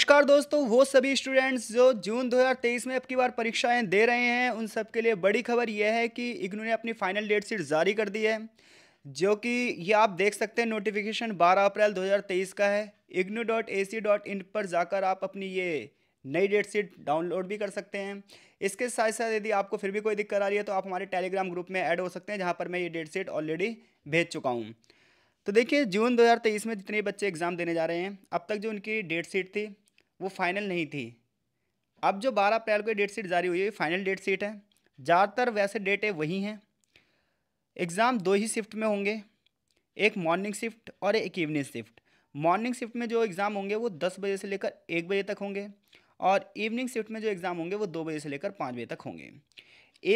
नमस्कार दोस्तों वो सभी स्टूडेंट्स जो जून 2023 में आपकी बार परीक्षाएं दे रहे हैं उन सब के लिए बड़ी खबर यह है कि इग्नू ने अपनी फाइनल डेट शीट जारी कर दी है जो कि ये आप देख सकते हैं नोटिफिकेशन 12 अप्रैल 2023 का है IGNOU dot A C dot in पर जाकर आप अपनी ये नई डेट शीट डाउनलोड भी कर सकते हैं इसके साथ साथ यदि आपको फिर भी कोई दिक्कत आ रही है तो आप हमारे टेलीग्राम ग्रुप में ऐड हो सकते हैं जहाँ पर मैं ये डेट शीट ऑलरेडी भेज चुका हूँ तो देखिए जून 2023 में जितने बच्चे एग्ज़ाम देने जा रहे हैं अब तक जो उनकी डेट शीट थी वो फाइनल नहीं थी अब जो 12 अप्रैल को डेट शीट जारी हुई है फाइनल डेट शीट है ज़्यादातर वैसे डेटें वही हैं एग्ज़ाम दो ही शिफ्ट में होंगे एक मॉर्निंग शिफ्ट और एक इवनिंग शिफ्ट मॉर्निंग शिफ्ट में जो एग्ज़ाम होंगे वो दस बजे से लेकर एक बजे तक होंगे और इवनिंग शिफ्ट में जो एग्ज़ाम होंगे वो दो बजे से लेकर पाँच बजे तक होंगे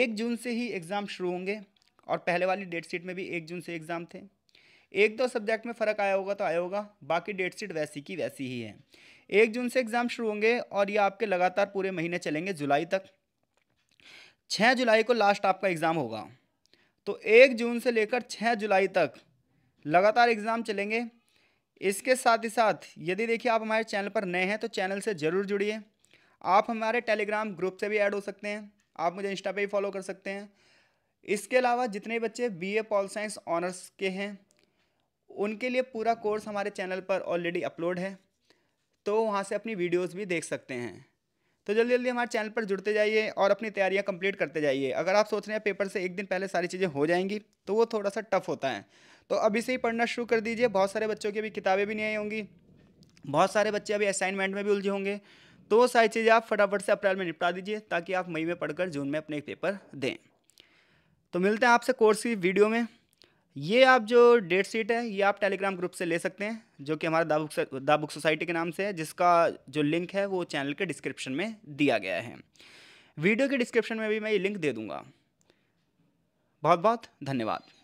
एक जून से ही एग्ज़ाम शुरू होंगे और पहले वाली डेट शीट में भी एक जून से एग्ज़ाम थे एक दो सब्जेक्ट में फ़र्क आया होगा तो आया होगा बाकी डेट शीट वैसी की वैसी ही है एक जून से एग्ज़ाम शुरू होंगे और ये आपके लगातार पूरे महीने चलेंगे जुलाई तक छः जुलाई को लास्ट आपका एग्ज़ाम होगा तो एक जून से लेकर छः जुलाई तक लगातार एग्ज़ाम चलेंगे इसके साथ ही साथ यदि देखिए आप हमारे चैनल पर नए हैं तो चैनल से ज़रूर जुड़िए आप हमारे टेलीग्राम ग्रुप से भी ऐड हो सकते हैं आप मुझे इंस्टा पे भी फॉलो कर सकते हैं इसके अलावा जितने बच्चे बीए पॉल साइंस ऑनर्स के हैं उनके लिए पूरा कोर्स हमारे चैनल पर ऑलरेडी अपलोड है तो वहाँ से अपनी वीडियोस भी देख सकते हैं तो जल्दी जल्दी हमारे चैनल पर जुड़ते जाइए और अपनी तैयारियाँ कंप्लीट करते जाइए अगर आप सोच रहे हैं पेपर से एक दिन पहले सारी चीज़ें हो जाएंगी तो वो थोड़ा सा टफ होता है तो अभी से ही पढ़ना शुरू कर दीजिए बहुत सारे बच्चों की अभी किताबें भी नहीं आई होंगी बहुत सारे बच्चे अभी असाइनमेंट में भी उलझे होंगे तो वो सारी चीज़ें आप फटाफट से अप्रैल में निपटा दीजिए ताकि आप मई में पढ़कर जून में अपने पेपर दें तो मिलते हैं आपसे कोर्स की वीडियो में ये आप जो डेट शीट है ये आप टेलीग्राम ग्रुप से ले सकते हैं जो कि हमारा दा बुक सोसाइटी के नाम से है जिसका जो लिंक है वो चैनल के डिस्क्रिप्शन में दिया गया है वीडियो के डिस्क्रिप्शन में भी मैं ये लिंक दे दूँगा बहुत बहुत धन्यवाद